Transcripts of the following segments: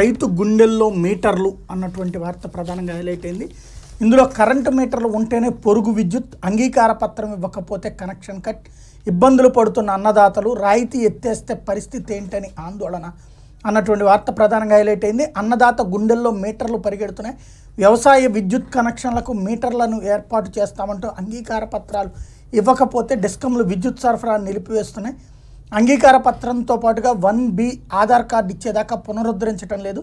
రైతు గుండెల్లో మీటర్లు అన్నటువంటి వార్త ప్రధానంగా హైలైట్ అయింది ఇందులో కరెంటు మీటర్లు ఉంటేనే పొరుగు విద్యుత్ అంగీకార పత్రం ఇవ్వకపోతే కనెక్షన్ కట్ ఇబ్బందులు పడుతున్న అన్నదాతలు రాయితీ ఎత్తేస్తే పరిస్థితి ఏంటని ఆందోళన అన్నటువంటి వార్త ప్రధానంగా హైలైట్ అయింది అన్నదాత గుండెల్లో మీటర్లు పరిగెడుతున్నాయి వ్యవసాయ విద్యుత్ కనెక్షన్లకు మీటర్లను ఏర్పాటు చేస్తామంటూ అంగీకార పత్రాలు ఇవ్వకపోతే డిస్కంలు విద్యుత్ సరఫరా నిలిపివేస్తున్నాయి అంగీకార పత్రంతో పాటుగా వన్ బి ఆధార్ కార్డు ఇచ్చేదాకా పునరుద్ధరించడం లేదు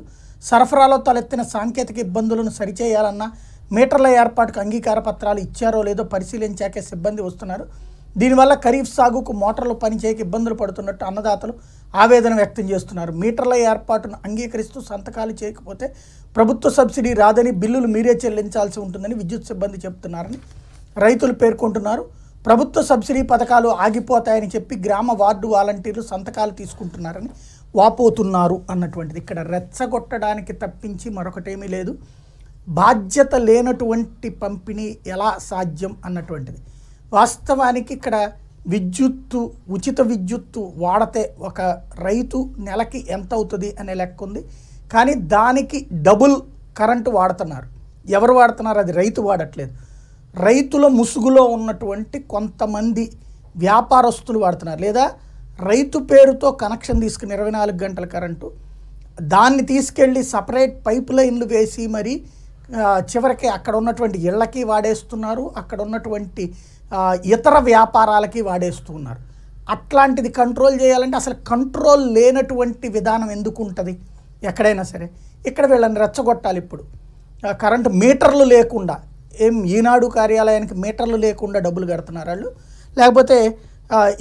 సరఫరాలో తలెత్తిన సాంకేతిక ఇబ్బందులను సరిచేయాలన్నా మీటర్ల ఏర్పాటుకు అంగీకార పత్రాలు ఇచ్చారో లేదో పరిశీలించాకే సిబ్బంది వస్తున్నారు దీనివల్ల ఖరీఫ్ సాగుకు మోటార్లు పనిచేయక ఇబ్బందులు పడుతున్నట్టు అన్నదాతలు ఆవేదన వ్యక్తం చేస్తున్నారు మీటర్ల ఏర్పాటును అంగీకరిస్తూ సంతకాలు చేయకపోతే ప్రభుత్వ సబ్సిడీ రాదని బిల్లులు మీరే చెల్లించాల్సి ఉంటుందని విద్యుత్ సిబ్బంది చెబుతున్నారని రైతులు పేర్కొంటున్నారు ప్రభుత్వ సబ్సిడీ పథకాలు ఆగిపోతాయని చెప్పి గ్రామ వార్డు వాలంటీర్లు సంతకాలు తీసుకుంటున్నారని వాపోతున్నారు అన్నటువంటిది ఇక్కడ రెచ్చగొట్టడానికి తప్పించి మరొకటేమీ లేదు బాధ్యత లేనటువంటి పంపిణీ ఎలా సాధ్యం అన్నటువంటిది వాస్తవానికి ఇక్కడ విద్యుత్తు ఉచిత విద్యుత్తు వాడితే ఒక రైతు నెలకి ఎంత అవుతుంది అనే లెక్క ఉంది కానీ దానికి డబుల్ కరెంటు వాడుతున్నారు ఎవరు వాడుతున్నారు అది రైతు వాడట్లేదు రైతుల ముసుగులో ఉన్నటువంటి కొంతమంది వ్యాపారస్తులు వాడుతున్నారు లేదా రైతు పేరుతో కనెక్షన్ తీసుకుని ఇరవై నాలుగు గంటల కరెంటు దాన్ని తీసుకెళ్ళి సపరేట్ పైప్ లైన్లు వేసి మరి చివరికి అక్కడ ఉన్నటువంటి ఇళ్ళకి వాడేస్తున్నారు అక్కడ ఉన్నటువంటి ఇతర వ్యాపారాలకి వాడేస్తున్నారు అట్లాంటిది కంట్రోల్ చేయాలంటే అసలు కంట్రోల్ లేనటువంటి విధానం ఎందుకు ఉంటుంది ఎక్కడైనా సరే ఇక్కడ వీళ్ళని రెచ్చగొట్టాలి ఇప్పుడు కరెంటు మీటర్లు లేకుండా ఏం ఈనాడు కార్యాలయానికి మీటర్లు లేకుండా డబ్బులు కడుతున్నారు వాళ్ళు లేకపోతే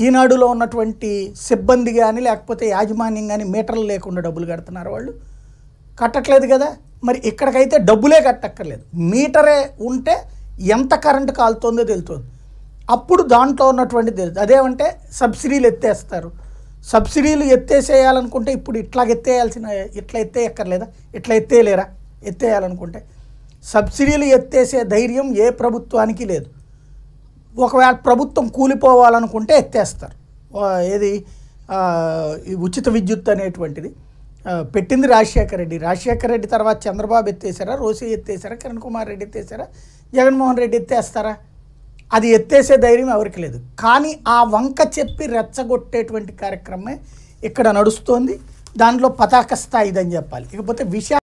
ఈనాడులో ఉన్నటువంటి సిబ్బంది కానీ లేకపోతే యాజమాన్యం కానీ మీటర్లు లేకుండా డబ్బులు కడుతున్నారు వాళ్ళు కట్టట్లేదు కదా మరి ఇక్కడికైతే డబ్బులే కట్టక్కర్లేదు మీటరే ఉంటే ఎంత కరెంటు కాలుతుందో తెలుస్తుంది అప్పుడు దాంట్లో ఉన్నటువంటి తెలుసు అదేమంటే సబ్సిడీలు ఎత్తేస్తారు సబ్సిడీలు ఎత్తేసేయాలనుకుంటే ఇప్పుడు ఇట్లా ఎత్తేయాల్సిన ఇట్లా ఎక్కర్లేదా ఇట్లా ఎత్తేయలేరా ఎత్తేయాలనుకుంటే సబ్సిడీలు ఎత్తేసే ధైర్యం ఏ ప్రభుత్వానికి లేదు ఒకవేళ ప్రభుత్వం కూలిపోవాలనుకుంటే ఎత్తేస్తారు ఏది ఉచిత విద్యుత్ అనేటువంటిది పెట్టింది రాజశేఖర రెడ్డి రాజశేఖర రెడ్డి తర్వాత చంద్రబాబు ఎత్తేసారా రోసి ఎత్తేసారా కిరణ్ కుమార్ రెడ్డి ఎత్తేసారా జగన్మోహన్ రెడ్డి ఎత్తేస్తారా అది ఎత్తేసే ధైర్యం ఎవరికి లేదు కానీ ఆ వంక చెప్పి రెచ్చగొట్టేటువంటి కార్యక్రమమే ఇక్కడ నడుస్తోంది దాంట్లో పతాక స్థాయిదని చెప్పాలి ఇకపోతే విషా